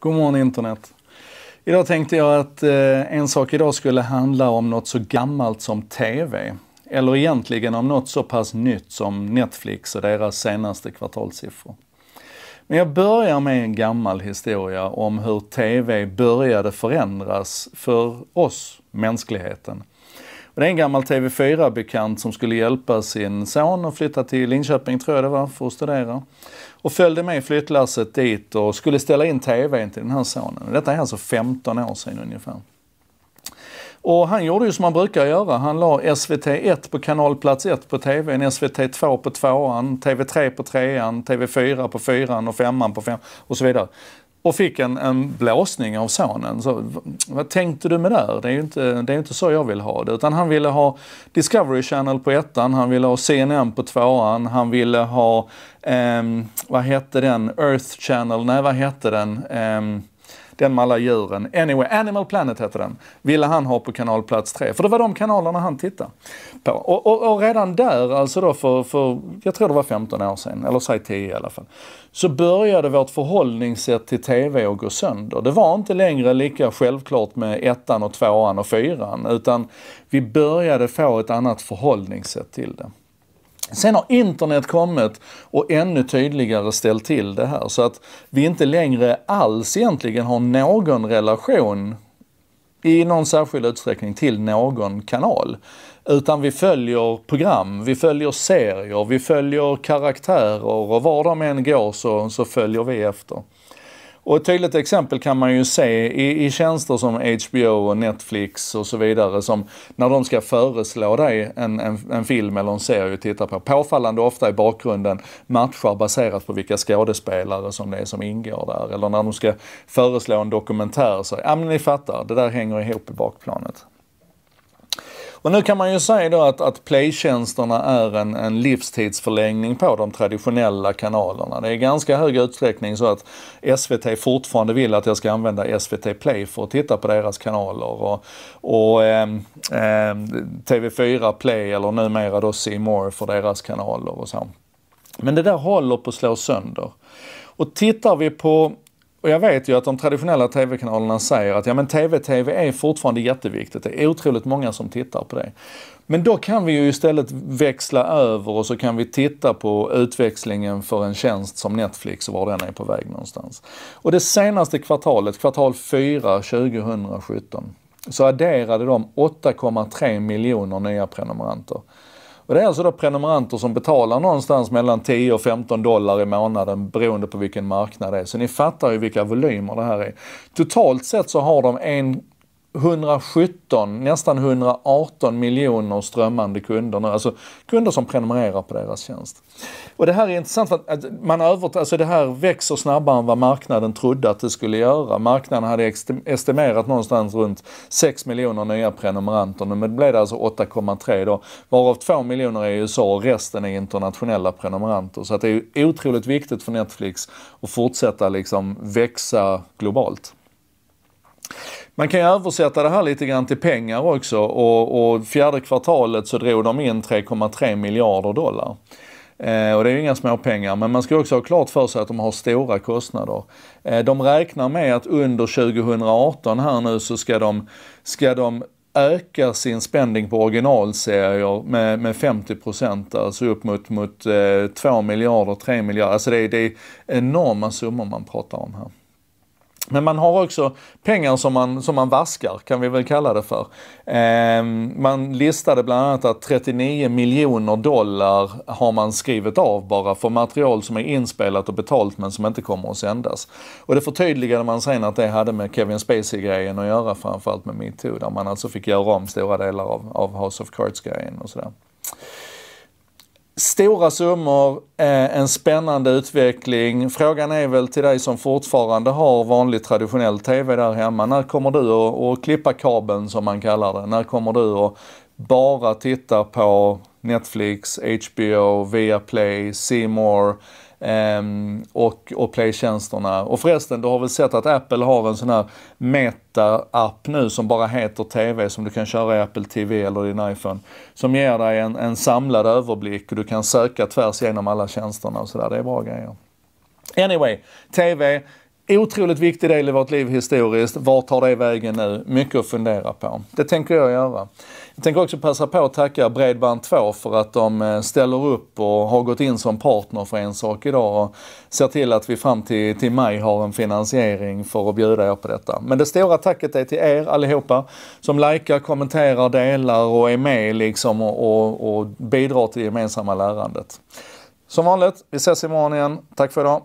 God morgon internet! Idag tänkte jag att eh, en sak idag skulle handla om något så gammalt som TV. Eller egentligen om något så pass nytt som Netflix och deras senaste kvartalssiffror. Men jag börjar med en gammal historia om hur TV började förändras för oss, mänskligheten. Men det är en gammal TV4-bekant som skulle hjälpa sin son att flytta till Linköping, tror jag det var, för att studera. Och följde med flyttlasset dit och skulle ställa in TVn till den här sonen. Detta är alltså 15 år sedan ungefär. Och han gjorde ju som man brukar göra. Han la SVT1 på kanalplats 1 på TVn, SVT2 på tvåan, TV3 på trean, TV4 på fyran och femman på 5 och så vidare och fick en, en blåsning av sonen. Så, vad tänkte du med där? Det är ju inte, det är inte så jag vill ha det. Utan han ville ha Discovery Channel på ettan, han ville ha CNN på tvåan, han ville ha, eh, vad hette den, Earth Channel, nej vad hette den? Eh, den med alla djuren. Anyway, Animal Planet hette den. Ville han ha på kanalplats 3. För det var de kanalerna han tittade på. Och, och, och redan där, alltså då för, för, jag tror det var 15 år sedan, eller säg 10 i alla fall, så började vårt förhållningssätt till TV att gå sönder. Det var inte längre lika självklart med ettan och tvåan och fyran utan vi började få ett annat förhållningssätt till det. Sen har internet kommit och ännu tydligare ställt till det här så att vi inte längre alls egentligen har någon relation i någon särskild utsträckning till någon kanal. Utan vi följer program, vi följer serier, vi följer karaktärer och var de än går så, så följer vi efter. Och ett tydligt exempel kan man ju se i, i tjänster som HBO och Netflix och så vidare som när de ska föreslå dig en, en, en film eller en serie att titta på, påfallande ofta i bakgrunden matchar baserat på vilka skådespelare som det är som ingår där. Eller när de ska föreslå en dokumentär så, ja men ni fattar, det där hänger ihop i bakplanet. Men nu kan man ju säga då att, att playtjänsterna är en, en livstidsförlängning på de traditionella kanalerna. Det är i ganska hög utsträckning så att SVT fortfarande vill att jag ska använda SVT Play för att titta på deras kanaler. Och, och eh, eh, TV4 Play eller numera då C More för deras kanaler och så. Men det där håller på att slås sönder. Och tittar vi på och jag vet ju att de traditionella tv-kanalerna säger att ja men tv-tv är fortfarande jätteviktigt. Det är otroligt många som tittar på det. Men då kan vi ju istället växla över och så kan vi titta på utväxlingen för en tjänst som Netflix och var den är på väg någonstans. Och det senaste kvartalet, kvartal 4 2017, så adderade de 8,3 miljoner nya prenumeranter. Och det är alltså då prenumeranter som betalar någonstans mellan 10 och 15 dollar i månaden beroende på vilken marknad det är. Så ni fattar ju vilka volymer det här är. Totalt sett så har de en 117, nästan 118 miljoner strömmande kunder nu. Alltså kunder som prenumererar på deras tjänst. Och det här är intressant för att man över, alltså det här växer snabbare än vad marknaden trodde att det skulle göra. Marknaden hade estimerat någonstans runt 6 miljoner nya prenumeranter. Men det blev det alltså 8,3 då. Varav 2 miljoner är i USA och resten är internationella prenumeranter. Så att det är otroligt viktigt för Netflix att fortsätta liksom växa globalt. Man kan ju översätta det här lite grann till pengar också och, och fjärde kvartalet så drog de in 3,3 miljarder dollar. Eh, och det är ju inga småpengar, men man ska också ha klart för sig att de har stora kostnader. Eh, de räknar med att under 2018 här nu så ska de, ska de öka sin spending på originalserier med, med 50 alltså upp mot, mot eh, 2 miljarder, 3 miljarder. Alltså det, det är enorma summor man pratar om här. Men man har också pengar som man, som man vaskar, kan vi väl kalla det för. Eh, man listade bland annat att 39 miljoner dollar har man skrivit av bara för material som är inspelat och betalt men som inte kommer att sändas. Och det förtydligade man sen att det hade med Kevin Spacey-grejen att göra, framförallt med metoo, där man alltså fick göra om stora delar av, av House of Cards-grejen och sådär. Stora summor, eh, en spännande utveckling. Frågan är väl till dig som fortfarande har vanlig traditionell TV där hemma. När kommer du att, klippa kabeln som man kallar det? När kommer du att bara titta på Netflix, HBO, Viaplay, Seymour eh, och, och Play-tjänsterna. Och förresten, du har väl sett att Apple har en sån här Meta-app nu som bara heter TV som du kan köra i Apple TV eller din iPhone. Som ger dig en, en samlad överblick och du kan söka tvärs igenom alla tjänsterna och sådär. Det är bra grejer. Anyway, TV. Otroligt viktig del i vårt liv historiskt. Vart tar det vägen nu? Mycket att fundera på. Det tänker jag göra. Jag tänker också passa på att tacka Bredband2 för att de eh, ställer upp och har gått in som partner för En sak idag och ser till att vi fram till, till maj har en finansiering för att bjuda er på detta. Men det stora tacket är till er allihopa som likar, kommenterar, delar och är med liksom och, och, och bidrar till det gemensamma lärandet. Som vanligt, vi ses imorgon igen. Tack för idag!